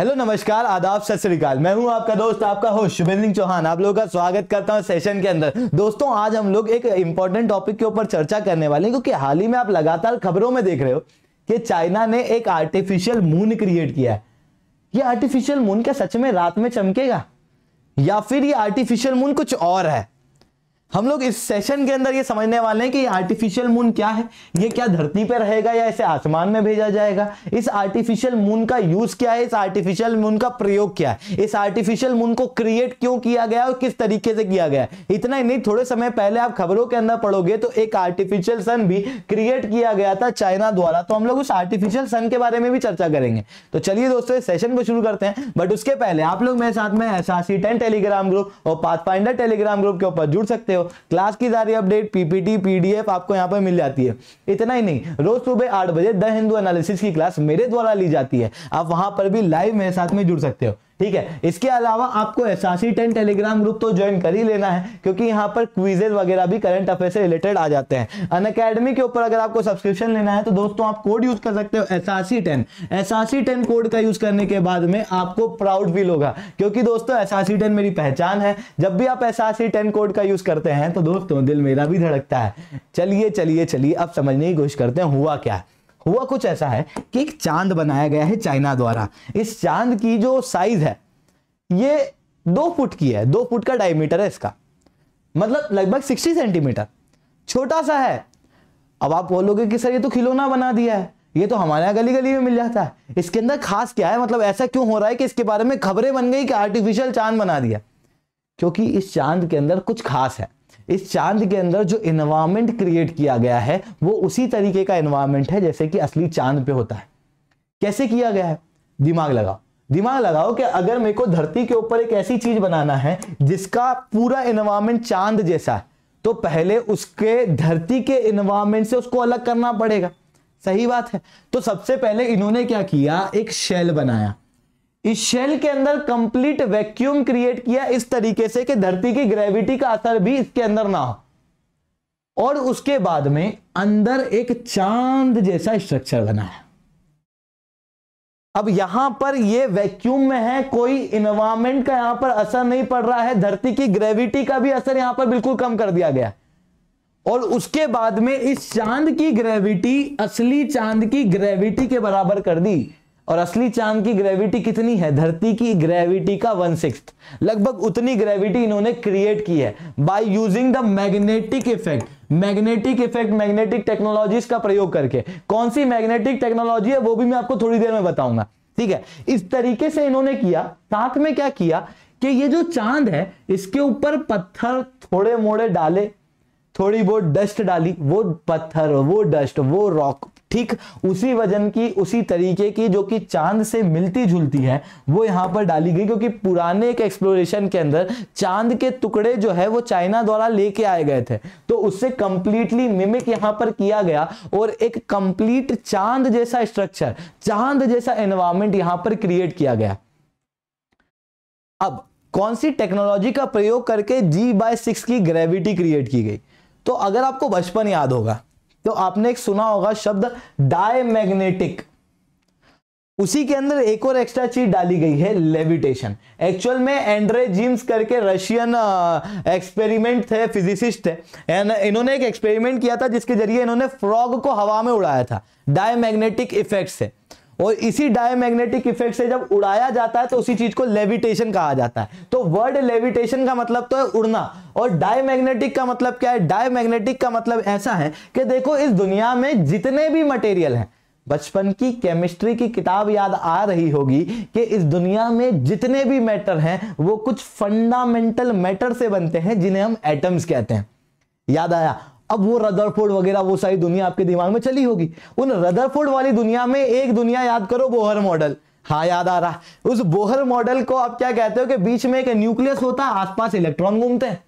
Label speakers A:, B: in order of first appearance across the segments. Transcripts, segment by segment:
A: hello नमस्कार आदाब सत श्रीकाल मैं हूं आपका दोस्त आपका होस्ट शुभेंद्र सिंह चौहान आप लोगों का स्वागत करता हूं सेशन के अंदर दोस्तों आज हम लोग एक इंपॉर्टेंट टॉपिक के ऊपर चर्चा करने वाले हैं क्योंकि हाल ही में आप लगातार खबरों में देख रहे हो कि चाइना ने एक आर्टिफिशियल मून क्रिएट किया है ये आर्टिफिशियल मून क्या सच में रात में चमकेगा या फिर ये आर्टिफिशियल मून कुछ और है हम लोग इस सेशन के अंदर ये समझने वाले हैं कि आर्टिफिशियल मून क्या है ये क्या धरती पर रहेगा या इसे आसमान में भेजा जाएगा इस आर्टिफिशियल मून का यूज क्या है इस आर्टिफिशियल मून का प्रयोग क्या है इस आर्टिफिशियल मून को क्रिएट क्यों किया गया और किस तरीके से किया गया इतना ही नहीं थोड़े समय पहले आप खबरों के अंदर पढ़ोगे तो एक आर्टिफिशियल सन भी क्रिएट किया गया था चाइना द्वारा तो हम लोग उस आर्टिफिशियल सन के बारे में भी चर्चा करेंगे तो चलिए दोस्तों इस सेशन को शुरू करते हैं बट उसके पहले आप लोग मेरे साथ में एस टेलीग्राम ग्रुप और पाथ टेलीग्राम ग्रुप के ऊपर जुड़ सकते हैं सकते हो क्लास की सारी अपडेट पीपीटी पीडीएफ आपको यहाँ पर मिल जाती है इतना ही नहीं रोज सुबह आठ बजे द हिंदू एनालिसिस की क्लास मेरे द्वारा ली जाती है आप वहां पर भी लाइव मेरे साथ में जुड़ सकते हो ठीक है इसके अलावा आपको S R C ten Telegram group तो ज्वाइन कर ही लेना है क्योंकि यहाँ पर क्विजेज वगैरह भी करंट अफेयर से रिलेटेड आ जाते हैं अन अकेडमी के ऊपर अगर आपको सब्सक्रिप्शन लेना है तो दोस्तों आप कोड यूज कर सकते हो S R C ten S R C ten code का यूज करने के बाद में आपको प्राउड फील होगा क्योंकि दोस्तों एस आर सी टेन मेरी पहचान है जब भी आप S R C ten code का यूज करते हैं तो दोस्तों दिल मेरा भी धड़कता है चलिए चलिए चलिए आप समझने की कोशिश करते हैं हुआ क्या है हुआ कुछ ऐसा है कि एक चांद बनाया गया है चाइना द्वारा इस चांद की जो साइज है ये दो फुट की है दो फुट का डायमीटर है इसका मतलब लगभग सिक्सटी सेंटीमीटर छोटा सा है अब आप बोलोगे कि सर ये तो खिलौना बना दिया है ये तो हमारे यहाँ गली गली में मिल जाता है इसके अंदर खास क्या है मतलब ऐसा क्यों हो रहा है कि इसके बारे में खबरें बन गई कि आर्टिफिशियल चांद बना दिया क्योंकि इस चांद के अंदर कुछ खास है इस चांद के अंदर जो इन्वायरमेंट क्रिएट किया गया है वो उसी तरीके का इन्वायरमेंट है जैसे कि असली चांद पे होता है कैसे किया गया है दिमाग लगाओ दिमाग लगाओ कि अगर मेरे को धरती के ऊपर एक ऐसी चीज बनाना है जिसका पूरा इन्वायरमेंट चांद जैसा है तो पहले उसके धरती के इन्वायरमेंट से उसको अलग करना पड़ेगा सही बात है तो सबसे पहले इन्होंने क्या किया एक शेल बनाया इस शेल के अंदर कंप्लीट वैक्यूम क्रिएट किया इस तरीके से कि धरती की ग्रेविटी का असर भी इसके अंदर ना हो और उसके बाद में अंदर एक चांद जैसा स्ट्रक्चर बना है अब यहां पर ये वैक्यूम में है कोई इन्वायरमेंट का यहां पर असर नहीं पड़ रहा है धरती की ग्रेविटी का भी असर यहां पर बिल्कुल कम कर दिया गया और उसके बाद में इस चांद की ग्रेविटी असली चांद की ग्रेविटी के बराबर कर दी और असली चांद की ग्रेविटी कितनी है धरती की ग्रेविटी का वन सिक्स लगभग उतनी ग्रेविटी इन्होंने क्रिएट की है by using the magnetic effect magnetic effect magnetic technologies का प्रयोग करके कौन सी मैग्नेटिक टेक्नोलॉजी है वो भी मैं आपको थोड़ी देर में बताऊंगा ठीक है इस तरीके से इन्होंने किया साथ में क्या किया कि ये जो चांद है इसके ऊपर पत्थर थोड़े मोड़े डाले थोड़ी बहुत डस्ट डाली वो पत्थर वो डस्ट वो रॉक ठीक उसी वजन की उसी तरीके की जो कि चांद से मिलती जुलती है वो यहां पर डाली गई क्योंकि पुराने एक एक्सप्लोरेशन के अंदर चांद के टुकड़े जो है वो चाइना द्वारा लेके आए गए थे तो उससे कंप्लीटली मिमिक यहां पर किया गया और एक कंप्लीट चांद जैसा स्ट्रक्चर चांद जैसा एनवायरमेंट यहां पर क्रिएट किया गया अब कौन सी टेक्नोलॉजी का प्रयोग करके जी बाय सिक्स की ग्रेविटी क्रिएट की गई तो अगर आपको बचपन याद होगा तो आपने एक सुना होगा शब्द डायमैग्नेटिक उसी के अंदर एक और एक्स्ट्रा चीज डाली गई है लेविटेशन एक्चुअल में एंड्रे जिम्स करके रशियन एक्सपेरिमेंट थे फिजिसिस्ट थे इन्होंने एक एक्सपेरिमेंट किया था जिसके जरिए इन्होंने फ्रॉग को हवा में उड़ाया था डायमैग्नेटिक इफेक्ट से और इसी डायमैग्नेटिक इफेक्ट से जब उड़ाया जाता है तो उसी चीज को लेविटेशन कहा जाता है तो वर्ड लेविटेशन का मतलब तो है उड़ना और डायमैग्नेटिक का मतलब क्या है डायमैग्नेटिक का मतलब ऐसा है कि देखो इस दुनिया में जितने भी मटेरियल हैं बचपन की केमिस्ट्री की किताब याद आ रही होगी कि इस दुनिया में जितने भी मैटर हैं वो कुछ फंडामेंटल मैटर से बनते हैं जिन्हें हम एटम्स कहते हैं याद आया अब वो रदरफोर्ड वगैरह वो सारी दुनिया आपके दिमाग में चली होगी उन रदरफोर्ड वाली दुनिया में एक दुनिया याद करो बोहर मॉडल हाँ याद आ रहा उस बोहर मॉडल को आप क्या कहते हो कि बीच में एक न्यूक्लियस होता है आसपास इलेक्ट्रॉन घूमते हैं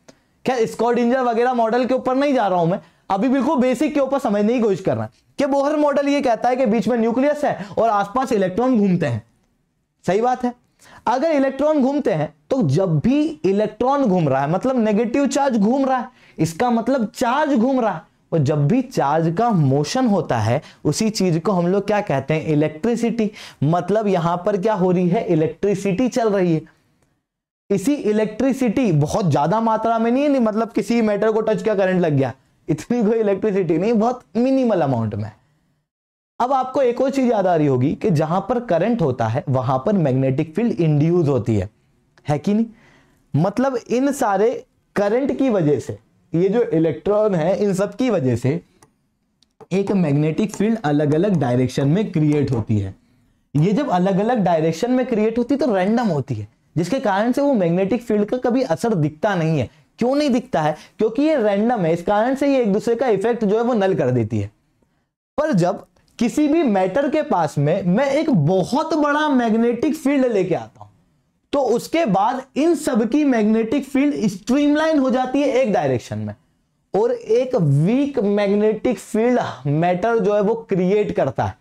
A: क्या स्कॉडिंजर वगैरह मॉडल के ऊपर नहीं जा रहा हूं मैं अभी बिल्कुल बेसिक के ऊपर समझने की कोशिश कर रहा हूं कि बोहर मॉडल ये कहता है कि बीच में न्यूक्लियस है और आसपास इलेक्ट्रॉन घूमते हैं सही बात है अगर इलेक्ट्रॉन घूमते हैं तो जब भी इलेक्ट्रॉन घूम रहा है मतलब नेगेटिव चार्ज घूम रहा है इसका मतलब चार्ज घूम रहा है और जब भी चार्ज का मोशन होता है उसी चीज को हम लोग क्या कहते हैं इलेक्ट्रिसिटी मतलब यहां पर क्या हो रही है इलेक्ट्रिसिटी चल रही है इसी इलेक्ट्रिसिटी बहुत ज्यादा मात्रा में नहीं, नहीं मतलब किसी मैटर को टच किया करंट लग गया इतनी कोई इलेक्ट्रिसिटी नहीं बहुत मिनिमल अमाउंट में अब आपको एक और चीज याद आ रही होगी कि जहां पर करंट होता है वहां पर मैग्नेटिक फील्ड इंड्यूज होती है है कि नहीं मतलब इन सारे करंट की वजह से ये जो इलेक्ट्रॉन है इन सब की वजह से एक मैग्नेटिक फील्ड अलग अलग डायरेक्शन में क्रिएट होती है ये जब अलग अलग डायरेक्शन में क्रिएट होती है तो रैंडम होती है जिसके कारण से वो मैग्नेटिक फील्ड का कभी असर दिखता नहीं है क्यों नहीं दिखता है क्योंकि ये रैंडम है इस कारण से ये एक दूसरे का इफेक्ट जो है वो नल कर देती है पर जब किसी भी मैटर के पास में मैं एक बहुत बड़ा मैग्नेटिक फील्ड लेके आता हूं तो उसके बाद इन सब की मैग्नेटिक फील्ड स्ट्रीमलाइन हो जाती है एक डायरेक्शन में और एक वीक मैग्नेटिक फील्ड मैटर जो है वो क्रिएट करता है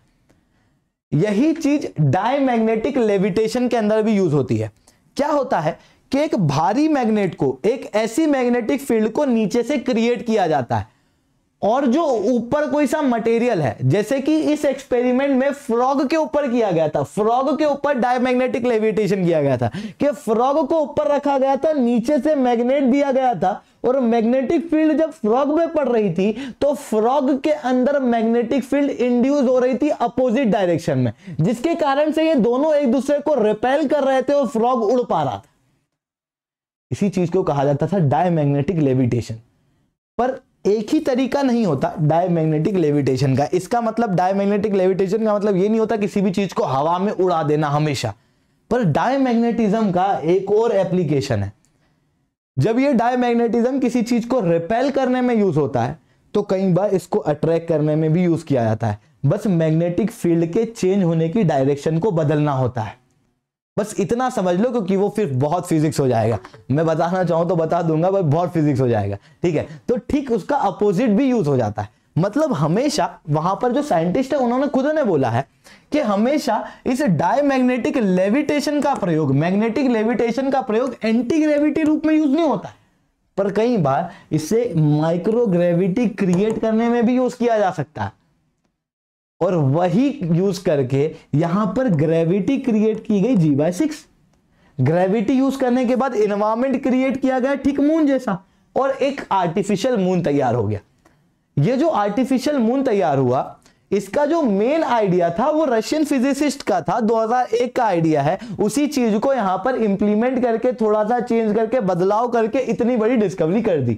A: यही चीज डाई मैग्नेटिक लेविटेशन के अंदर भी यूज होती है क्या होता है कि एक भारी मैग्नेट को एक ऐसी मैग्नेटिक फील्ड को नीचे से क्रिएट किया जाता है और जो ऊपर कोई सा मटेरियल है जैसे कि इस एक्सपेरिमेंट में फ्रॉग के ऊपर किया गया था फ्रॉग के ऊपर डायमैग्नेटिक लेविटेशन किया गया था कि फ्रॉग को ऊपर रखा गया था नीचे से मैग्नेट दिया गया था और मैग्नेटिक फील्ड जब फ्रॉग में पड़ रही थी तो फ्रॉग के अंदर मैग्नेटिक फील्ड इंड्यूस हो रही थी अपोजिट डायरेक्शन में जिसके कारण से ये दोनों एक दूसरे को रिपेल कर रहे थे और फ्रॉग उड़ पा रहा था इसी चीज को कहा जाता था डायमैग्नेटिक लेविटेशन पर एक ही तरीका नहीं होता डायमैग्नेटिक लेविटेशन का इसका मतलब डायमैग्नेटिक लेविटेशन का मतलब ये नहीं होता किसी भी चीज को हवा में उड़ा देना हमेशा पर डायमैग्नेटिज्म का एक और एप्लीकेशन है जब ये डायमैग्नेटिज्म किसी चीज को रिपेल करने में यूज होता है तो कई बार इसको अट्रैक्ट करने में भी यूज किया जाता है बस मैग्नेटिक फील्ड के चेंज होने की डायरेक्शन को बदलना होता है बस इतना समझ लो क्योंकि वो फिर बहुत फिजिक्स हो जाएगा मैं बताना चाहूँ तो बता दूंगा भाई बहुत फिजिक्स हो जाएगा ठीक है तो ठीक उसका अपोजिट भी यूज हो जाता है मतलब हमेशा वहां पर जो साइंटिस्ट है उन्होंने खुद ने बोला है कि हमेशा इस डायमैग्नेटिक लेविटेशन का प्रयोग मैग्नेटिक लेविटेशन का प्रयोग एंटी ग्रेविटी रूप में यूज नहीं होता है पर कई बार इसे माइक्रोग्रेविटी क्रिएट करने में भी यूज किया जा सकता है और वही यूज करके यहां पर ग्रेविटी क्रिएट की गई G by six gravity use करने के बाद इन्वायरमेंट क्रिएट किया गया ठीक मून जैसा और एक आर्टिफिशियल मून तैयार हो गया ये जो आर्टिफिशियल मून तैयार हुआ इसका जो मेन आइडिया था वो रशियन फिजिसिस्ट का था 2001 का आइडिया है उसी चीज को यहां पर इंप्लीमेंट करके थोड़ा सा चेंज करके बदलाव करके इतनी बड़ी डिस्कवरी कर दी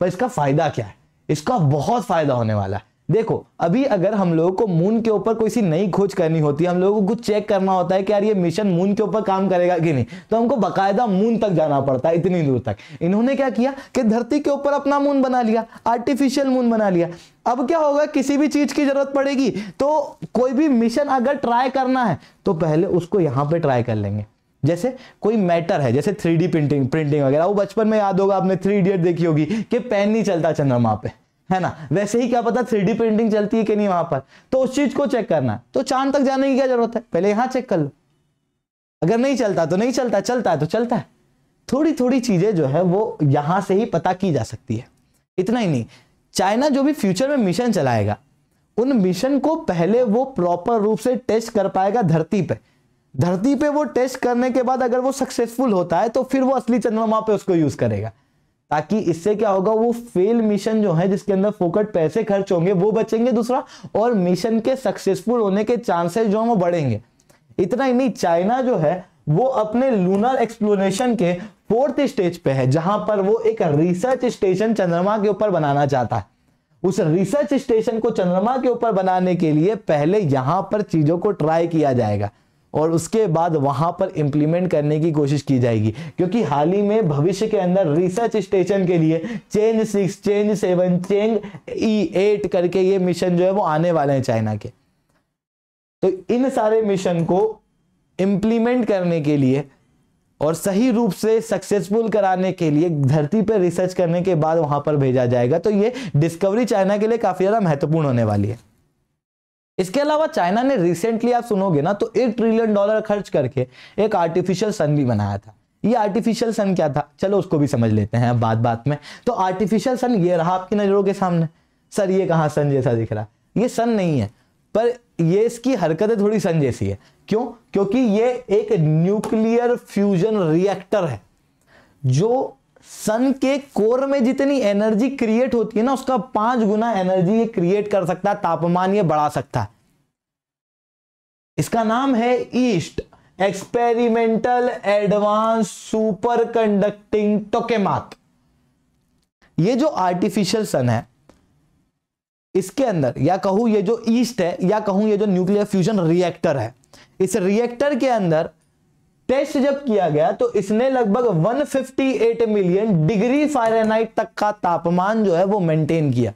A: पर इसका फायदा क्या है इसका बहुत फायदा होने वाला है देखो अभी अगर हम लोगों को मून के ऊपर कोई सी नई खोज करनी होती है हम लोगों को कुछ चेक करना होता है कि यार ये मिशन मून के ऊपर काम करेगा कि नहीं तो हमको बकायदा मून तक जाना पड़ता है इतनी दूर तक इन्होंने क्या किया कि धरती के ऊपर अपना मून बना लिया आर्टिफिशियल मून बना लिया अब क्या होगा किसी भी चीज की जरूरत पड़ेगी तो कोई भी मिशन अगर ट्राई करना है तो पहले उसको यहाँ पे ट्राई कर लेंगे जैसे कोई मैटर है जैसे थ्री प्रिंटिंग प्रिंटिंग वगैरह वो बचपन में याद होगा आपने थ्री इडियट देखी होगी कि पेन नहीं चलता चंद्रमा पे है ना वैसे ही क्या पता थ्री प्रिंटिंग चलती है कि नहीं वहां पर तो उस चीज को चेक करना तो चांद तक जाने की क्या जरूरत है पहले यहां चेक कर लो अगर नहीं चलता तो नहीं चलता चलता है तो चलता है थोड़ी थोड़ी चीजें जो है वो यहां से ही पता की जा सकती है इतना ही नहीं चाइना जो भी फ्यूचर में मिशन चलाएगा उन मिशन को पहले वो प्रॉपर रूप से टेस्ट कर पाएगा धरती पे धरती पे वो टेस्ट करने के बाद अगर वो सक्सेसफुल होता है तो फिर वो असली चंद्रमा पे उसको यूज करेगा ताकि इससे क्या होगा वो फेल मिशन जो है जिसके अंदर फोकट पैसे खर्च होंगे वो बचेंगे दूसरा और मिशन के सक्सेसफुल होने के चांसेस जो है वो बढ़ेंगे इतना ही नहीं चाइना जो है वो अपने लूनर एक्सप्लोरेशन के फोर्थ स्टेज पे है जहां पर वो एक रिसर्च स्टेशन चंद्रमा के ऊपर बनाना चाहता है उस रिसर्च स्टेशन को चंद्रमा के ऊपर बनाने के लिए पहले यहां पर चीजों को ट्राई किया जाएगा और उसके बाद वहां पर इंप्लीमेंट करने की कोशिश की जाएगी क्योंकि हाल ही में भविष्य के अंदर रिसर्च स्टेशन के लिए Chang'e six Chang'e seven Chang'e eight करके ये मिशन जो है वो आने वाले हैं चाइना के तो इन सारे मिशन को इंप्लीमेंट करने के लिए और सही रूप से सक्सेसफुल कराने के लिए धरती पर रिसर्च करने के बाद वहां पर भेजा जाएगा तो ये डिस्कवरी चाइना के लिए काफी ज्यादा महत्वपूर्ण होने वाली है इसके अलावा चाइना ने रिसेंटली आप सुनोगे ना तो एक ट्रिलियन डॉलर खर्च करके एक आर्टिफिशियल सन भी बनाया था ये आर्टिफिशियल सन क्या था चलो उसको भी समझ लेते हैं अब बात बात में तो आर्टिफिशियल सन ये रहा आपकी नज़रों के सामने सर ये कहा सन जैसा दिख रहा है ये सन नहीं है पर ये इसकी हरकतें थोड़ी सन जैसी है क्यों क्योंकि ये एक न्यूक्लियर फ्यूजन रिएक्टर है जो सन के कोर में जितनी एनर्जी क्रिएट होती है ना उसका पांच गुना एनर्जी ये क्रिएट कर सकता है तापमान ये बढ़ा सकता है इसका नाम है EAST experimental advanced superconducting tokamak ये जो आर्टिफिशियल सन है इसके अंदर या कहूं ये जो ईस्ट है या कहूं ये जो न्यूक्लियर फ्यूजन रिएक्टर है इस रिएक्टर के अंदर टेस्ट जब किया गया तो इसने लगभग 158 मिलियन डिग्री फारेनहाइट तक का तापमान जो है वो मेंटेन किया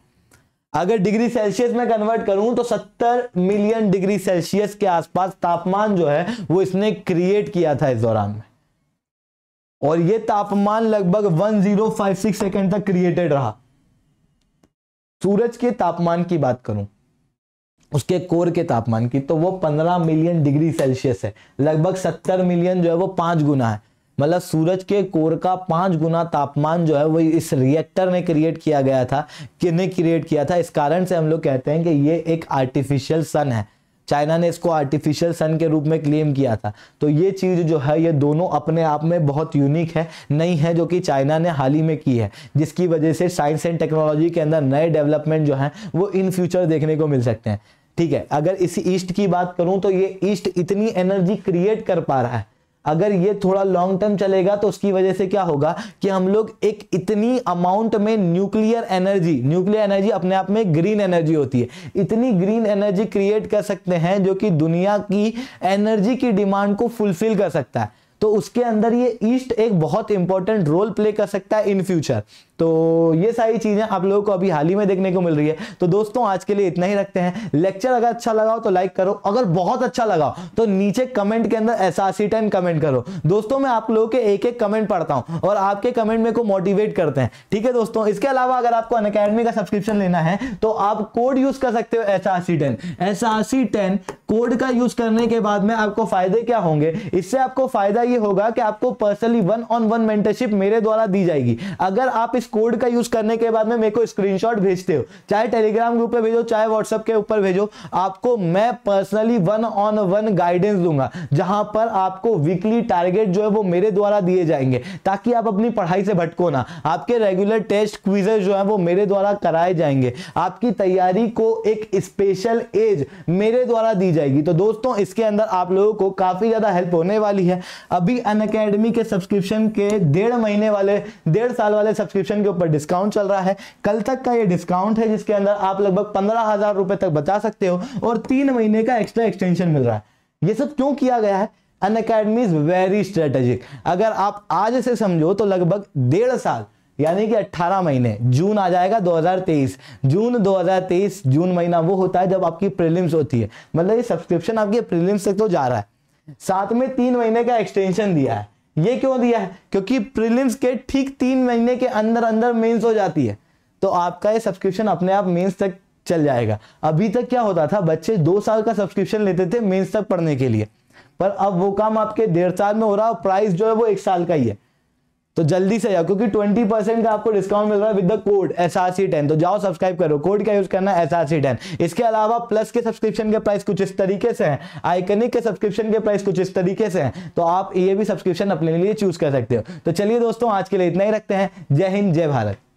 A: अगर डिग्री सेल्सियस में कन्वर्ट करूं तो 70 मिलियन डिग्री सेल्सियस के आसपास तापमान जो है वो इसने क्रिएट किया था इस दौरान में और ये तापमान लगभग 1056 जीरो सेकेंड तक क्रिएटेड रहा सूरज के तापमान की बात करूं उसके कोर के तापमान की तो वो 15 मिलियन डिग्री सेल्सियस है लगभग 70 मिलियन जो है वो पांच गुना है मतलब सूरज के कोर का पांच गुना तापमान जो है वो इस रिएक्टर ने क्रिएट किया गया था किने क्रिएट किया था इस कारण से हम लोग कहते हैं कि ये एक आर्टिफिशियल सन है चाइना ने इसको आर्टिफिशियल सन के रूप में क्लेम किया था तो ये चीज़ जो है ये दोनों अपने आप में बहुत यूनिक है नई है जो कि चाइना ने हाल ही में की है जिसकी वजह से साइंस एंड टेक्नोलॉजी के अंदर नए डेवलपमेंट जो है वो इन फ्यूचर देखने को मिल सकते हैं ठीक है अगर इस ईस्ट की बात करूं तो ये ईस्ट इतनी एनर्जी क्रिएट कर पा रहा है अगर ये थोड़ा लॉन्ग टर्म चलेगा तो उसकी वजह से क्या होगा कि हम लोग एक इतनी अमाउंट में न्यूक्लियर एनर्जी न्यूक्लियर एनर्जी अपने आप में ग्रीन एनर्जी होती है इतनी ग्रीन एनर्जी क्रिएट कर सकते हैं जो कि दुनिया की एनर्जी की डिमांड को फुलफिल कर सकता है तो उसके अंदर ये ईस्ट एक बहुत इंपॉर्टेंट रोल प्ले कर सकता है इन फ्यूचर तो ये सारी चीज़ें आप लोगों को अभी हाल ही में देखने को मिल रही है तो दोस्तों आज के लिए इतना ही रखते हैं लेक्चर अगर अच्छा लगा हो तो लाइक करो अगर बहुत अच्छा लगा हो तो नीचे कमेंट के अंदर S R C ten comment करो दोस्तों मैं आप लोगों के एक एक कमेंट पढ़ता हूँ और आपके कमेंट मेरे को मोटिवेट करते हैं ठीक है दोस्तों इसके अलावा अगर आपको अन का सब्सक्रिप्शन लेना है तो आप कोड यूज कर सकते हो S R C ten S R C ten code का यूज करने के बाद में आपको फायदे क्या होंगे इससे आपको फायदा ये होगा कि आपको personally one on one mentorship मेरे द्वारा दी जाएगी अगर आप इस कोड का यूज करने के बाद में मेरे को स्क्रीनशॉट भेजते हो चाहे टेलीग्राम ग्रुप पे भेजो चाहे व्हाट्सएप के ऊपर भेजो आपको मैं personally one on one guidance दूंगा जहां पर आपको वीकली टारगेट जो है वो मेरे द्वारा दिए जाएंगे ताकि आप अपनी पढ़ाई से भटको ना आपके रेगुलर टेस्ट क्विजेज जो है वो मेरे द्वारा कराए जाएंगे आपकी तैयारी को एक स्पेशल एज मेरे द्वारा दी जाएगी तो दोस्तों इसके अंदर आप लोगों को काफी ज्यादा हेल्प होने वाली है अभी अन के सब्सक्रिप्शन के डेढ़ महीने वाले डेढ़ साल वाले सब्सक्रिप्शन सब्सक्रिप्शन के ऊपर डिस्काउंट चल रहा है कल तक का ये डिस्काउंट है जिसके अंदर आप लगभग पंद्रह हजार रुपए तक बचा सकते हो और तीन महीने का एक्स्ट्रा एक्सटेंशन मिल रहा है ये सब क्यों किया गया है um academy is very strategic अगर आप आज से समझो तो लगभग डेढ़ साल यानी कि 18 महीने जून आ जाएगा 2023 जून 2023 जून महीना वो होता है जब आपकी प्रीलिम्स होती है मतलब ये सब्सक्रिप्शन आपके प्रीलिम्स तक तो जा रहा है साथ में तीन महीने का एक्सटेंशन दिया है ये क्यों दिया है क्योंकि प्रीलिम्स के ठीक तीन महीने के अंदर अंदर मेंस हो जाती है तो आपका ये सब्सक्रिप्शन अपने आप मेंस तक चल जाएगा अभी तक क्या होता था बच्चे दो साल का सब्सक्रिप्शन लेते थे मेंस तक पढ़ने के लिए पर अब वो काम आपके डेढ़ साल में हो रहा है प्राइस जो है वो एक साल का ही है तो जल्दी से जाओ क्योंकि 20 परसेंट का आपको डिस्काउंट मिल रहा है with the code S R C ten तो जाओ सब्सक्राइब करो कोड का यूज करना एस आर सी टेन इसके अलावा प्लस के सब्सक्रिप्शन के प्राइस कुछ इस तरीके से हैं आइकनिक के सब्सक्रिप्शन के प्राइस कुछ इस तरीके से हैं तो आप ये भी सब्सक्रिप्शन अपने लिए चूज कर सकते हो तो चलिए दोस्तों आज के लिए इतना ही रखते हैं जय हिंद जय भारत